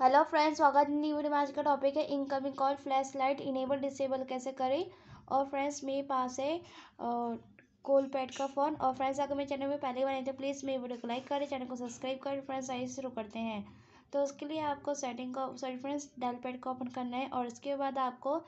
hello friends स्वागत Hindi video में आज का टॉपिक है incoming call flash light enable disable कैसे करें और फ्रेंड्स मेरे पास है कोल पैड का फ़ोन और फ्रेंड्स अगर मेरे चैनल में पहली बार आए तो प्लीज़ मेरी वीडियो को लाइक करें चैनल को सब्सक्राइब करें फ्रेंड्स आइए शुरू करते हैं तो उसके लिए आपको सेटिंग का सॉरी फ्रेंड्स डेल पैड का ओपन करना है और इसके बाद आपको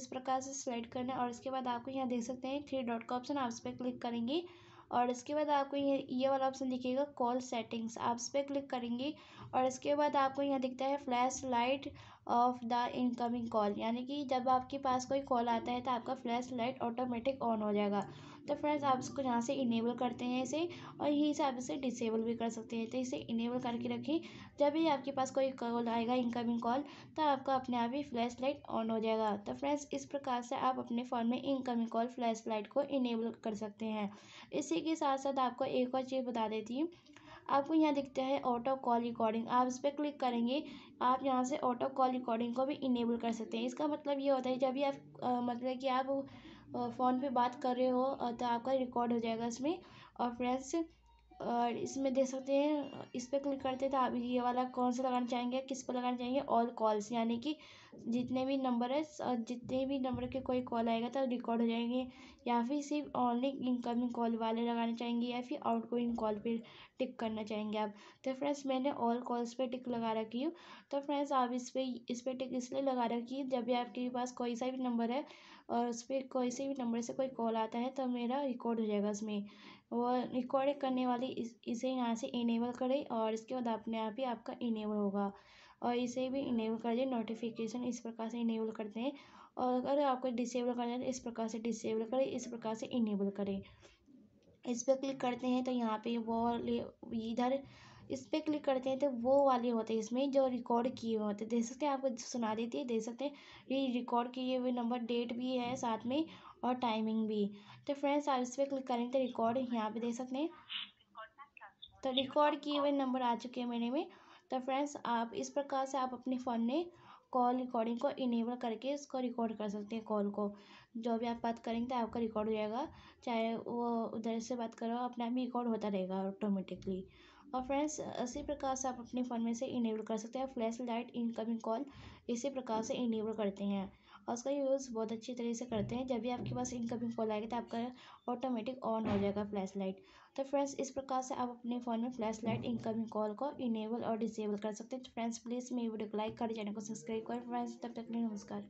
इस प्रकार से स्लाइड करना है और इसके बाद आपको यहाँ देख सकते हैं थ्री डॉट का ऑप्शन आप इस पर क्लिक करेंगी और इसके बाद आपको ये ये वाला ऑप्शन दिखेगा कॉल सेटिंग्स आप इस पर क्लिक करेंगे और इसके बाद आपको यहाँ दिखता है flash light off the incoming call यानी कि जब आपके पास कोई कॉल आता है तो आपका फ्लैश लाइट ऑटोमेटिक ऑन हो जाएगा तो फ्रेंड्स आप इसको यहाँ से इनेबल करते हैं इसे और यही से आप इसे डिसेबल भी कर सकते हैं तो इसे इनेबल करके रखें जब भी आपके पास कोई कॉल आएगा इनकमिंग कॉल तो आपका अपने आप ही फ्लैश लाइट ऑन हो जाएगा तो फ्रेंड्स इस प्रकार से आप अपने फ़ोन में इनकमिंग कॉल फ्लैश लाइट को इनेबल कर सकते हैं इसी के साथ साथ आपको एक और चीज़ बता देती हूँ आपको यहाँ दिखता है ऑटो कॉल रिकॉर्डिंग आप इस पर क्लिक करेंगे आप यहाँ से ऑटो कॉल रिकॉर्डिंग को भी इनेबल कर सकते हैं इसका मतलब ये होता है जब भी आप मतलब कि आप फ़ोन पे बात कर रहे हो तो आपका रिकॉर्ड हो जाएगा इसमें और फ्रेंड्स और इसमें देख सकते हैं इस पर क्लिक करते हैं तो आप ये वाला कौन सा लगाना चाहेंगे किस पर लगाना चाहेंगे ऑल कॉल्स यानी कि जितने भी नंबर है जितने भी नंबर के कोई कॉल आएगा तो रिकॉर्ड हो जाएंगे या फिर सिर्फ ऑनली इनकमिंग कॉल वाले लगाना चाहेंगे या फिर आउट गोइंग कॉल पर टिक करना चाहेंगे आप तो फ्रेंड्स मैंने ऑल कॉल्स पर टिक लगा रखी हूँ तो फ्रेंड्स आप इस पर इस पर टिक इसलिए लगा रखी है जब भी आपके पास कोई सा भी नंबर है और उस पर से भी नंबर से कोई कॉल आता है तो मेरा रिकॉर्ड हो जाएगा उसमें वो रिकॉर्ड करने वाली इस इसे यहाँ से इनेबल करें और इसके बाद अपने आप ही आपका इनेबल होगा और इसे भी इनेबल कर दें नोटिफिकेशन इस प्रकार से इनेबल कर दें और अगर आपको डिसेबल करना है तो इस प्रकार से डिसेबल करें इस प्रकार से इनेबल करें इस पर क्लिक करते हैं तो यहाँ पे वो इधर इस पर क्लिक करते हैं तो वो वाले होते हैं इसमें जो रिकॉर्ड किए हुए होते हैं देख सकते हैं आपको सुना देती है देख सकते हैं ये रिकॉर्ड किए हुए नंबर डेट भी है साथ में और टाइमिंग भी तो फ्रेंड्स आप इस पर क्लिक करेंगे तो रिकॉर्ड यहाँ पर देख सकते हैं तो रिकॉर्ड किए हुए नंबर आ चुके हैं मेरे में तो फ्रेंड्स आप इस प्रकार से आप अपने फ़ोन में कॉल रिकॉर्डिंग को इनेबल करके इसको रिकॉर्ड कर सकते हैं कॉल को जो भी आप बात करेंगे तो आपका रिकॉर्ड हो जाएगा चाहे वो उधर से बात करो अपने आप रिकॉर्ड होता रहेगा ऑटोमेटिकली और फ्रेंड्स इसी प्रकार से आप अपने फ़ोन में से इनेबल कर सकते हैं फ्लैश लाइट इनकमिंग कॉल इसी प्रकार से इनेबल करते हैं और उसका यूज़ बहुत अच्छी तरीके से करते हैं जब भी आपके पास इनकमिंग कॉल आएगी तो आपका ऑटोमेटिक ऑन हो जाएगा फ्लैश लाइट तो फ्रेंड्स इस प्रकार से आप अपने फ़ोन में फ्लैश लाइट इनकमिंग कॉल को इनेबल और डिसेबल कर सकते हैं तो फ्रेंड्स प्लीज़ मेरी वीडियो को लाइक करें चैनल को सब्सक्राइब करें फ्रेंड्स तब तक नहीं नमस्कार